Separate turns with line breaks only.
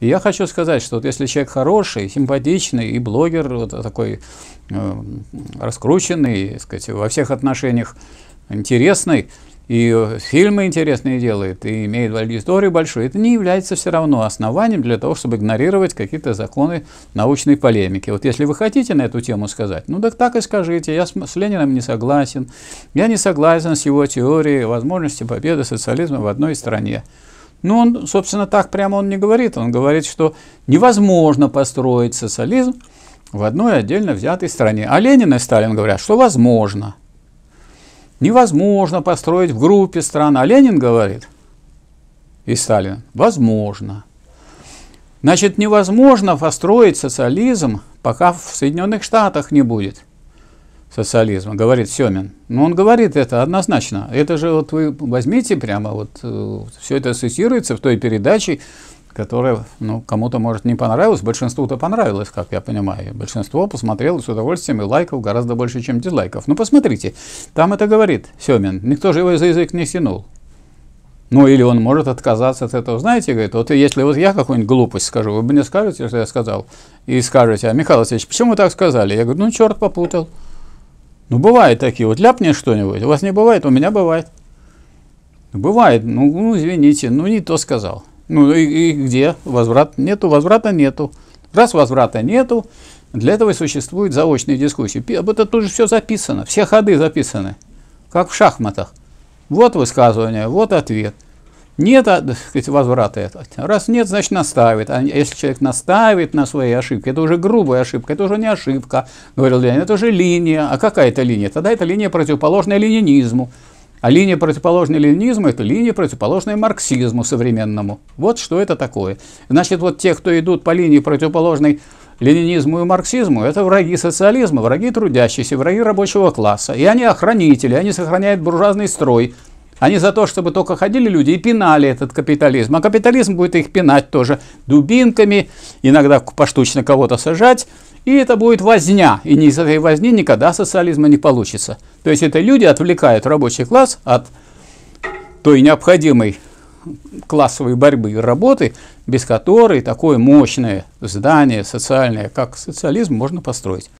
И я хочу сказать, что вот если человек хороший, симпатичный и блогер вот такой э, раскрученный, так сказать, во всех отношениях интересный, и э, фильмы интересные делает, и имеет историю большую, это не является все равно основанием для того, чтобы игнорировать какие-то законы научной полемики. Вот если вы хотите на эту тему сказать, ну так так и скажите, я с, с Лениным не согласен, я не согласен с его теорией возможности победы социализма в одной стране. Ну он, собственно, так прямо он не говорит. Он говорит, что невозможно построить социализм в одной отдельно взятой стране. А Ленин и Сталин говорят, что возможно. Невозможно построить в группе стран. А Ленин говорит, и Сталин, возможно. Значит, невозможно построить социализм, пока в Соединенных Штатах не будет социализма, говорит Семин. Но ну, он говорит это однозначно. Это же вот вы возьмите прямо, вот э, все это ассоциируется в той передаче, которая ну, кому-то, может, не понравилась, большинству-то понравилось, как я понимаю. Большинство посмотрело с удовольствием, и лайков гораздо больше, чем дизлайков. Ну, посмотрите, там это говорит Семин, никто же его за язык не тянул. Ну, или он может отказаться от этого. Знаете, говорит, вот если вот я какую-нибудь глупость скажу, вы бы не скажете, что я сказал, и скажете, а, Михаил Васильевич, почему вы так сказали? Я говорю, ну, черт попутал. Ну, бывают такие, вот ляпнет что-нибудь, у вас не бывает, у меня бывает. Бывает, ну, ну извините, ну не то сказал. Ну и, и где? Возврат нету, возврата нету. Раз возврата нету, для этого и существуют заочные дискуссии. Об этом тоже все записано, все ходы записаны, как в шахматах. Вот высказывание, вот ответ – нет а, так сказать, возврата этого. Раз нет, значит настаивает. А если человек настаивает на своей ошибке, это уже грубая ошибка, это уже не ошибка, говорил Ленин, это уже линия. А какая это линия? Тогда это линия противоположная ленинизму. А линия противоположная ленинизму – это линия противоположная марксизму современному. Вот что это такое. Значит, вот те, кто идут по линии противоположной ленинизму и марксизму – это враги социализма, враги трудящихся, враги рабочего класса. И они охранители, они сохраняют буржуазный строй, они за то, чтобы только ходили люди и пинали этот капитализм. А капитализм будет их пинать тоже дубинками, иногда поштучно кого-то сажать. И это будет возня. И из этой возни никогда социализма не получится. То есть это люди отвлекают рабочий класс от той необходимой классовой борьбы и работы, без которой такое мощное здание социальное, как социализм, можно построить.